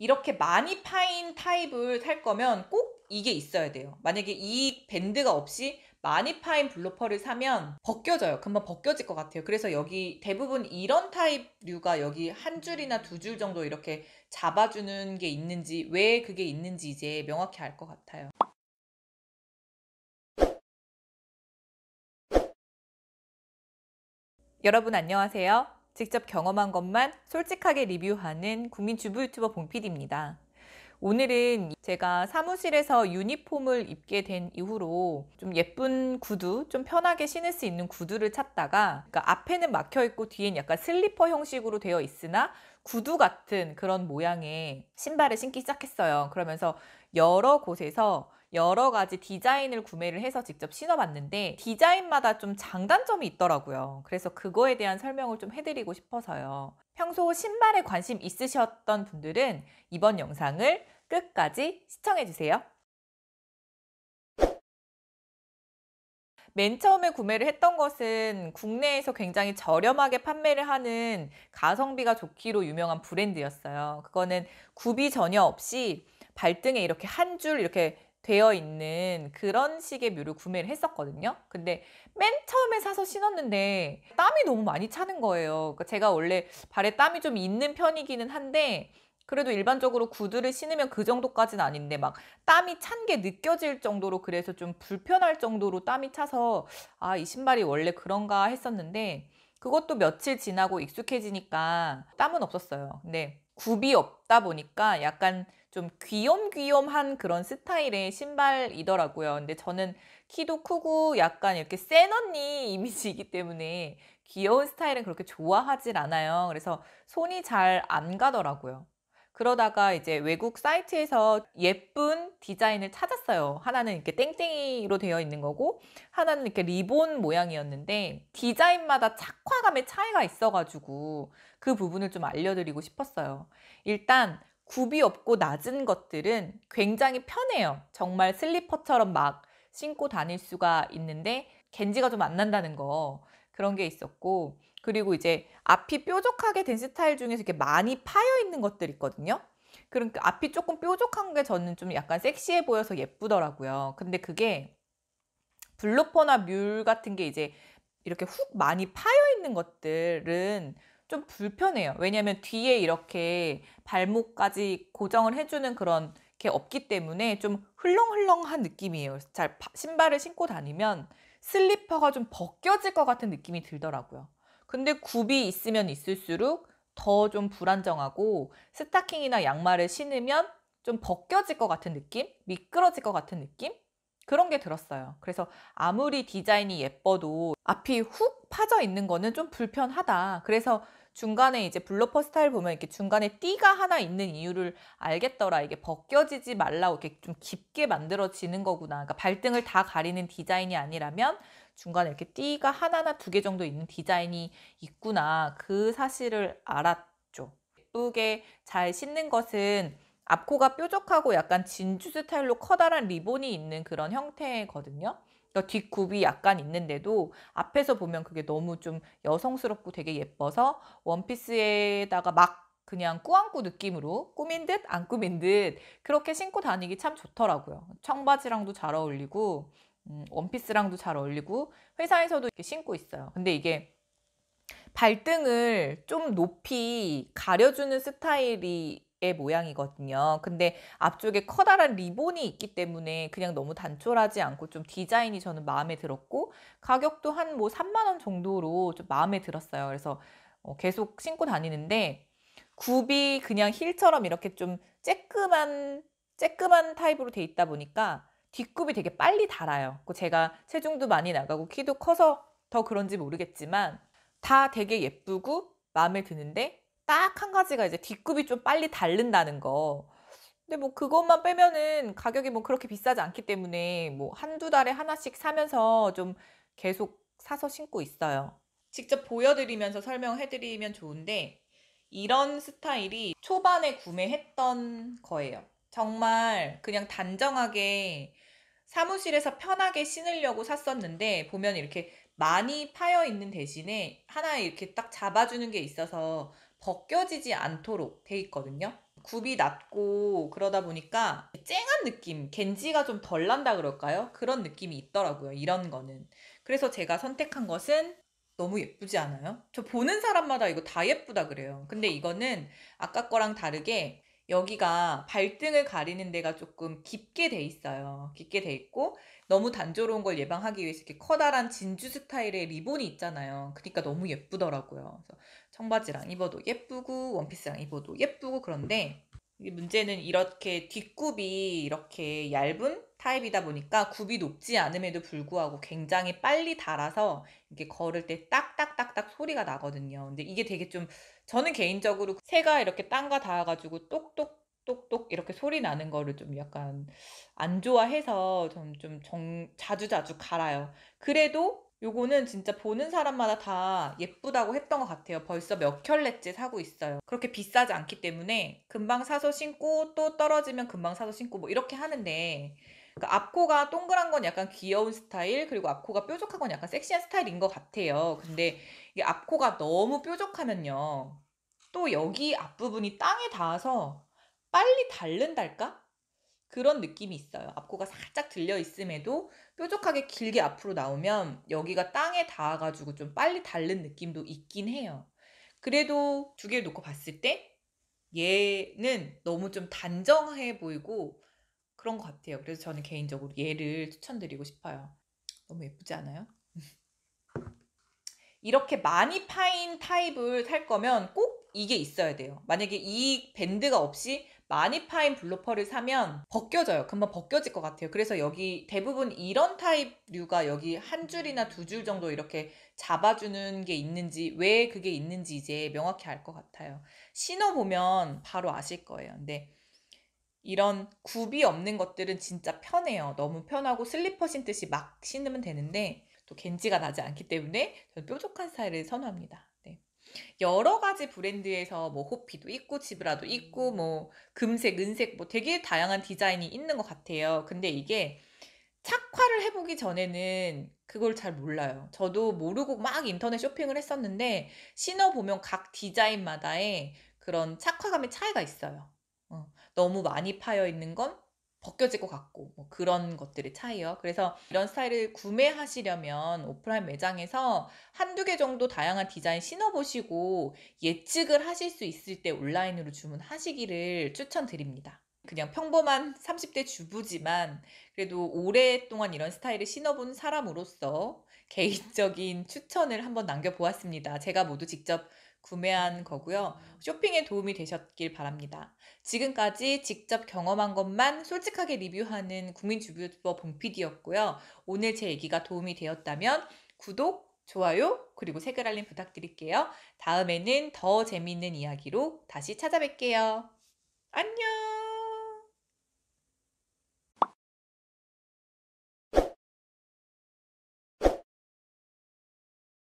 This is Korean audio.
이렇게 많이 파인 타입을 탈 거면 꼭 이게 있어야 돼요. 만약에 이 밴드가 없이 많이 파인 블로퍼를 사면 벗겨져요. 금방 벗겨질 것 같아요. 그래서 여기 대부분 이런 타입류가 여기 한 줄이나 두 줄 정도 이렇게 잡아주는 게 있는지 왜 그게 있는지 이제 명확히 알 것 같아요. 여러분 안녕하세요. 직접 경험한 것만 솔직하게 리뷰하는 국민 주부 유튜버 봉피디입니다. 오늘은 제가 사무실에서 유니폼을 입게 된 이후로 좀 예쁜 구두, 좀 편하게 신을 수 있는 구두를 찾다가 그러니까 앞에는 막혀 있고 뒤엔 약간 슬리퍼 형식으로 되어 있으나 구두 같은 그런 모양의 신발을 신기 시작했어요. 그러면서 여러 곳에서 여러 가지 디자인을 구매를 해서 직접 신어봤는데 디자인마다 좀 장단점이 있더라고요. 그래서 그거에 대한 설명을 좀 해드리고 싶어서요. 평소 신발에 관심 있으셨던 분들은 이번 영상을 끝까지 시청해주세요. 맨 처음에 구매를 했던 것은 국내에서 굉장히 저렴하게 판매를 하는 가성비가 좋기로 유명한 브랜드였어요. 그거는 구비 전혀 없이 발등에 이렇게 한 줄 이렇게 되어 있는 그런 식의 뮤를 구매를 했었거든요. 근데 맨 처음에 사서 신었는데 땀이 너무 많이 차는 거예요. 그러니까 제가 원래 발에 땀이 좀 있는 편이기는 한데 그래도 일반적으로 구두를 신으면 그 정도까지는 아닌데 막 땀이 찬 게 느껴질 정도로 그래서 좀 불편할 정도로 땀이 차서 아 이 신발이 원래 그런가 했었는데 그것도 며칠 지나고 익숙해지니까 땀은 없었어요. 근데 굽이 없다 보니까 약간 좀 귀염귀염한 그런 스타일의 신발이더라고요. 근데 저는 키도 크고 약간 이렇게 센 언니 이미지이기 때문에 귀여운 스타일은 그렇게 좋아하질 않아요. 그래서 손이 잘 안 가더라고요. 그러다가 이제 외국 사이트에서 예쁜 디자인을 찾았어요. 하나는 이렇게 땡땡이로 되어 있는 거고 하나는 이렇게 리본 모양이었는데 디자인마다 착화감의 차이가 있어가지고 그 부분을 좀 알려드리고 싶었어요. 일단 굽이 없고 낮은 것들은 굉장히 편해요. 정말 슬리퍼처럼 막 신고 다닐 수가 있는데 겐지가 좀 안 난다는 거 그런 게 있었고 그리고 이제 앞이 뾰족하게 된 스타일 중에서 이렇게 많이 파여 있는 것들 있거든요. 그러니까 앞이 조금 뾰족한 게 저는 좀 약간 섹시해 보여서 예쁘더라고요. 근데 그게 블루퍼나 뮬 같은 게 이제 이렇게 훅 많이 파여 있는 것들은 좀 불편해요. 왜냐하면 뒤에 이렇게 발목까지 고정을 해주는 그런 게 없기 때문에 좀 흘렁흘렁한 느낌이에요. 잘 신발을 신고 다니면 슬리퍼가 좀 벗겨질 것 같은 느낌이 들더라고요. 근데 굽이 있으면 있을수록 더 좀 불안정하고 스타킹이나 양말을 신으면 좀 벗겨질 것 같은 느낌? 미끄러질 것 같은 느낌? 그런 게 들었어요. 그래서 아무리 디자인이 예뻐도 앞이 훅 파져 있는 거는 좀 불편하다. 그래서 중간에 이제 블러퍼 스타일 보면 이렇게 중간에 띠가 하나 있는 이유를 알겠더라. 이게 벗겨지지 말라고 이렇게 좀 깊게 만들어지는 거구나. 그러니까 발등을 다 가리는 디자인이 아니라면 중간에 이렇게 띠가 하나나 두 개 정도 있는 디자인이 있구나. 그 사실을 알았죠. 예쁘게 잘 신는 것은 앞코가 뾰족하고 약간 진주 스타일로 커다란 리본이 있는 그런 형태거든요. 그 뒷굽이 약간 있는데도 앞에서 보면 그게 너무 좀 여성스럽고 되게 예뻐서 원피스에다가 막 그냥 꾸안꾸 느낌으로 꾸민 듯 안 꾸민 듯 그렇게 신고 다니기 참 좋더라고요. 청바지랑도 잘 어울리고 음, 원피스랑도 잘 어울리고 회사에서도 이렇게 신고 있어요. 근데 이게 발등을 좀 높이 가려주는 스타일이 의 모양이거든요. 근데 앞쪽에 커다란 리본이 있기 때문에 그냥 너무 단촐하지 않고 좀 디자인이 저는 마음에 들었고 가격도 한 뭐 3만 원 정도로 좀 마음에 들었어요. 그래서 어, 계속 신고 다니는데 굽이 그냥 힐처럼 이렇게 좀 쬐끄만 쬐끄만 타입으로 돼 있다 보니까 뒷굽이 되게 빨리 달아요. 그 제가 체중도 많이 나가고 키도 커서 더 그런지 모르겠지만 다 되게 예쁘고 마음에 드는데 딱한 가지가 이제 뒷굽이 좀 빨리 닳는다는 거. 근데 뭐 그것만 빼면은 가격이 뭐 그렇게 비싸지 않기 때문에 뭐 한두 달에 하나씩 사면서 좀 계속 사서 신고 있어요. 직접 보여드리면서 설명해드리면 좋은데 이런 스타일이 초반에 구매했던 거예요. 정말 그냥 단정하게 사무실에서 편하게 신으려고 샀었는데 보면 이렇게 많이 파여 있는 대신에 하나 이렇게 딱 잡아주는 게 있어서 벗겨지지 않도록 돼 있거든요. 굽이 낮고 그러다 보니까 쨍한 느낌, 겐지가 좀 덜 난다 그럴까요? 그런 느낌이 있더라고요. 이런 거는. 그래서 제가 선택한 것은 너무 예쁘지 않아요? 저 보는 사람마다 이거 다 예쁘다 그래요. 근데 이거는 아까 거랑 다르게 여기가 발등을 가리는 데가 조금 깊게 돼 있어요. 깊게 돼 있고 너무 단조로운 걸 예방하기 위해서 이렇게 커다란 진주 스타일의 리본이 있잖아요. 그러니까 너무 예쁘더라고요. 그래서 청바지랑 입어도 예쁘고 원피스랑 입어도 예쁘고 그런데 문제는 이렇게 뒷굽이 이렇게 얇은 타입이다 보니까 굽이 높지 않음에도 불구하고 굉장히 빨리 달아서 이렇게 걸을 때 딱딱딱딱 소리가 나거든요. 근데 이게 되게 좀 저는 개인적으로 새가 이렇게 땅과 닿아가지고 똑똑 똑똑 이렇게 소리 나는 거를 좀 약간 안 좋아해서 좀 좀 자주자주 갈아요. 그래도 요거는 진짜 보는 사람마다 다 예쁘다고 했던 것 같아요. 벌써 몇 켤레째 사고 있어요. 그렇게 비싸지 않기 때문에 금방 사서 신고 또 떨어지면 금방 사서 신고 뭐 이렇게 하는데 그러니까 앞코가 동그란 건 약간 귀여운 스타일, 그리고 앞코가 뾰족한 건 약간 섹시한 스타일인 것 같아요. 근데 이게 앞코가 너무 뾰족하면요. 또 여기 앞부분이 땅에 닿아서 빨리 달른달까 그런 느낌이 있어요. 앞코가 살짝 들려 있음에도 뾰족하게 길게 앞으로 나오면 여기가 땅에 닿아가지고 좀 빨리 닳는 느낌도 있긴 해요. 그래도 두 개를 놓고 봤을 때 얘는 너무 좀 단정해 보이고 그런 것 같아요. 그래서 저는 개인적으로 얘를 추천드리고 싶어요. 너무 예쁘지 않아요? 이렇게 많이 파인 타입을 탈 거면 꼭 이게 있어야 돼요. 만약에 이 밴드가 없이 많이 파인 블로퍼를 사면 벗겨져요. 금방 벗겨질 것 같아요. 그래서 여기 대부분 이런 타입류가 여기 한 줄이나 두 줄 정도 이렇게 잡아주는 게 있는지 왜 그게 있는지 이제 명확히 알 것 같아요. 신어 보면 바로 아실 거예요. 근데 이런 굽이 없는 것들은 진짜 편해요. 너무 편하고 슬리퍼 신듯이 막 신으면 되는데 또 겐지가 나지 않기 때문에 저는 뾰족한 스타일을 선호합니다. 네. 여러 가지 브랜드에서 뭐 호피도 있고 지브라도 있고 뭐 금색, 은색 뭐 되게 다양한 디자인이 있는 것 같아요. 근데 이게 착화를 해보기 전에는 그걸 잘 몰라요. 저도 모르고 막 인터넷 쇼핑을 했었는데 신어보면 각 디자인마다의 그런 착화감의 차이가 있어요. 어, 너무 많이 파여 있는 건 벗겨질 것 같고 뭐 그런 것들의 차이요. 그래서 이런 스타일을 구매하시려면 오프라인 매장에서 한두 개 정도 다양한 디자인 신어보시고 예측을 하실 수 있을 때 온라인으로 주문하시기를 추천드립니다. 그냥 평범한 30대 주부지만 그래도 오랫동안 이런 스타일을 신어본 사람으로서 개인적인 추천을 한번 남겨보았습니다. 제가 모두 직접 구매한 거고요. 쇼핑에 도움이 되셨길 바랍니다. 지금까지 직접 경험한 것만 솔직하게 리뷰하는 국민주부버 봉PD였고요. 오늘 제 얘기가 도움이 되었다면 구독, 좋아요, 그리고 색을 알림 부탁드릴게요. 다음에는 더 재미있는 이야기로 다시 찾아뵐게요. 안녕!